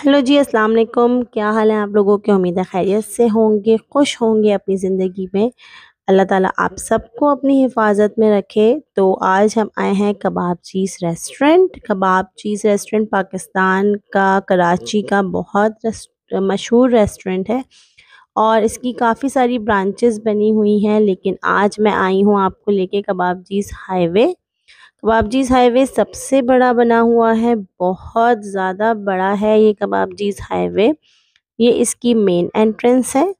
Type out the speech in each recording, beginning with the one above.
hello जी अस्सलाम वालेकुम क्या हाल है आप लोगों की उम्मीद है खैरियत से होंगे खुश होंगे अपनी ज़िंदगी में अल्लाह ताला आप सबको अपनी हिफाजत में रखे तो आज हम आए हैं kebab cheese restaurant kebab cheese restaurant Pakistan का कराची का बहुत रेस्ट, मशहूर रेस्टोरेंट है और इसकी काफ़ी सारी ब्रांचेस बनी हुई हैं लेकिन आज मैं आई हूँ आपको लेके कबाब चीज़ हाईवे जीज़ हाईवे सबसे बड़ा बना हुआ है बहुत ज़्यादा बड़ा है ये कबाबजीज हाईवे ये इसकी मेन एंट्रेंस है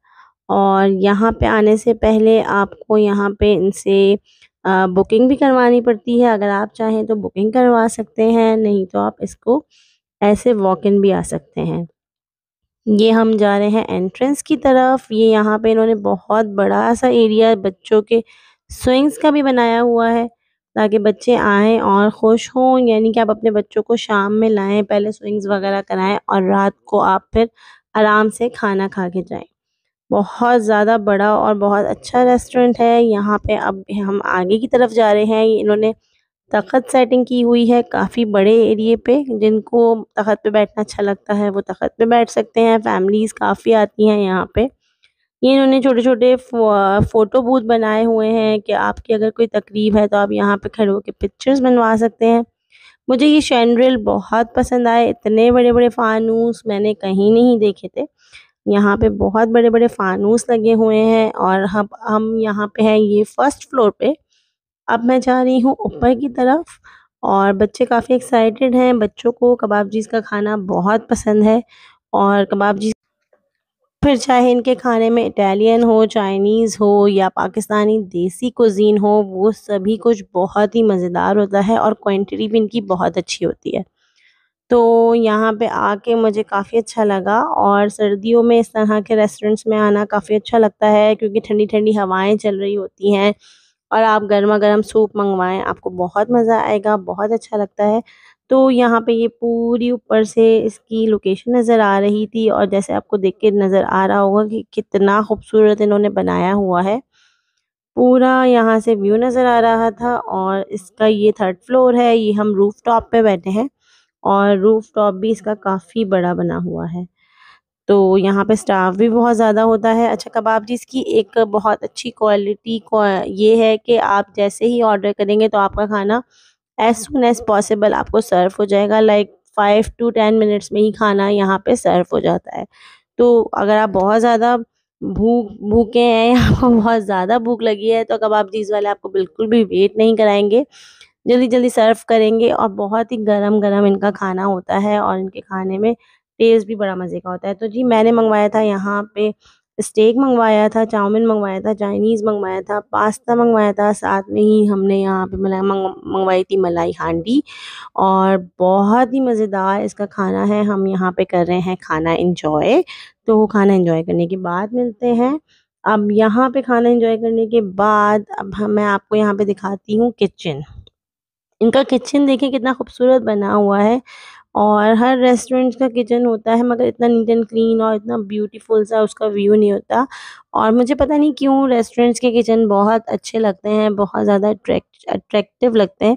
और यहाँ पे आने से पहले आपको यहाँ पे इनसे बुकिंग भी करवानी पड़ती है अगर आप चाहें तो बुकिंग करवा सकते हैं नहीं तो आप इसको ऐसे वॉक इन भी आ सकते हैं ये हम जा रहे हैं एंट्रेंस की तरफ ये यहाँ पे इन्होंने बहुत बड़ा सा एरिया बच्चों के स्विंग्स का भी बनाया हुआ है ताकि बच्चे आएँ और खुश हों यानी कि आप अपने बच्चों को शाम में लाएँ पहले स्विंग्स वगैरह कराएँ और रात को आप फिर आराम से खाना खा के जाएँ बहुत ज़्यादा बड़ा और बहुत अच्छा रेस्टोरेंट है यहाँ पे अब हम आगे की तरफ जा रहे हैं इन्होंने तखत सेटिंग की हुई है काफ़ी बड़े एरिए पे जिनको तखत पे बैठना अच्छा लगता है वो तखत पे बैठ सकते हैं फैमिलीज़ काफ़ी आती हैं यहाँ पे ये इन्होंने छोटे छोटे फ़ोटो बूथ बनाए हुए हैं कि आपकी अगर कोई तकरीब है तो आप यहाँ पे खड़े होकर पिक्चर्स बनवा सकते हैं मुझे ये शैंड्रिल बहुत पसंद आए इतने बड़े बड़े फ़ानूस मैंने कहीं नहीं देखे थे यहाँ पे बहुत बड़े बड़े फ़ानूस लगे हुए हैं और हम हम यहाँ पे हैं ये फर्स्ट फ्लोर पे अब मैं जा रही हूँ ऊपर की तरफ और बच्चे काफ़ी एक्साइटेड हैं बच्चों को कबाब जीज का खाना बहुत पसंद है और कबाब जीज फिर चाहे इनके खाने में इटालियन हो चाइनीज़ हो या पाकिस्तानी देसी कोजीन हो वो सभी कुछ बहुत ही मज़ेदार होता है और क्वान्टिटी भी इनकी बहुत अच्छी होती है तो यहाँ पे आके मुझे काफ़ी अच्छा लगा और सर्दियों में इस तरह के रेस्टोरेंट्स में आना काफ़ी अच्छा लगता है क्योंकि ठंडी ठंडी हवाएं चल रही होती हैं और आप गर्मा गर्म सूप मंगवाएं आपको बहुत मज़ा आएगा बहुत अच्छा लगता है तो यहाँ पे ये पूरी ऊपर से इसकी लोकेशन नज़र आ रही थी और जैसे आपको देख के नज़र आ रहा होगा कि कितना खूबसूरत इन्होंने बनाया हुआ है पूरा यहाँ से व्यू नज़र आ रहा था और इसका ये थर्ड फ्लोर है ये हम रूफ़ टॉप पर बैठे हैं और रूफ़ टॉप भी इसका काफ़ी बड़ा बना हुआ है तो यहाँ पे स्टाफ भी बहुत ज़्यादा होता है अच्छा कबाब जी इसकी एक बहुत अच्छी क्वालिटी ये है कि आप जैसे ही ऑर्डर करेंगे तो आपका खाना एज सुन एज़ पॉसिबल आपको सर्व हो जाएगा like five to ten minutes में ही खाना यहाँ पे सर्व हो जाता है तो अगर आप बहुत ज़्यादा भूख भूखे हैं या आपको बहुत ज़्यादा भूख लगी है तो कबाब चीज़ वाले आपको बिल्कुल भी वेट नहीं कराएंगे जल्दी जल्दी सर्व करेंगे और बहुत ही गरम गरम इनका खाना होता है और इनके खाने में टेस्ट भी बड़ा मज़े का होता है तो जी मैंने मंगवाया था यहाँ पे स्टेक मंगवाया था चाउमिन मंगवाया था चाइनीज़ मंगवाया था पास्ता मंगवाया था साथ में ही हमने यहाँ पे मलाई मंगवाई थी मलाई हांडी और बहुत ही मज़ेदार इसका खाना है हम यहाँ पे कर रहे हैं खाना इंजॉय तो वो खाना इंजॉय करने के बाद मिलते हैं अब यहाँ पे खाना इंजॉय करने के बाद अब हम मैं आपको यहाँ पे दिखाती हूँ किचन इनका किचन देखें कितना खूबसूरत बना हुआ है और हर रेस्टोरेंट का किचन होता है मगर इतना नीट एंड क्लीन और इतना ब्यूटीफुल सा उसका व्यू नहीं होता और मुझे पता नहीं क्यों रेस्टोरेंट्स के किचन बहुत अच्छे लगते हैं बहुत ज़्यादा अट्रैक्टिव लगते हैं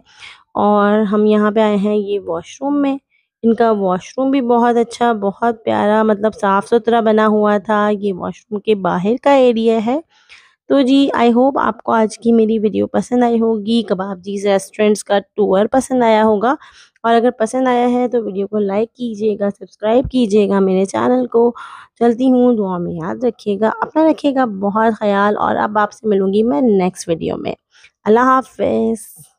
और हम यहाँ पे आए हैं ये वॉशरूम में इनका वॉशरूम भी बहुत अच्छा बहुत प्यारा मतलब साफ़ सुथरा बना हुआ था ये वॉशरूम के बाहर का एरिया है तो जी आई होप आपको आज की मेरी वीडियो पसंद आई होगी कबाब जीज रेस्टोरेंट्स का टूर पसंद आया होगा और अगर पसंद आया है तो वीडियो को लाइक कीजिएगा सब्सक्राइब कीजिएगा मेरे चैनल को चलती हूँ दुआ में याद रखिएगा अपना रखिएगा बहुत ख्याल और अब आपसे मिलूँगी मैं नेक्स्ट वीडियो में अल्लाह हाफ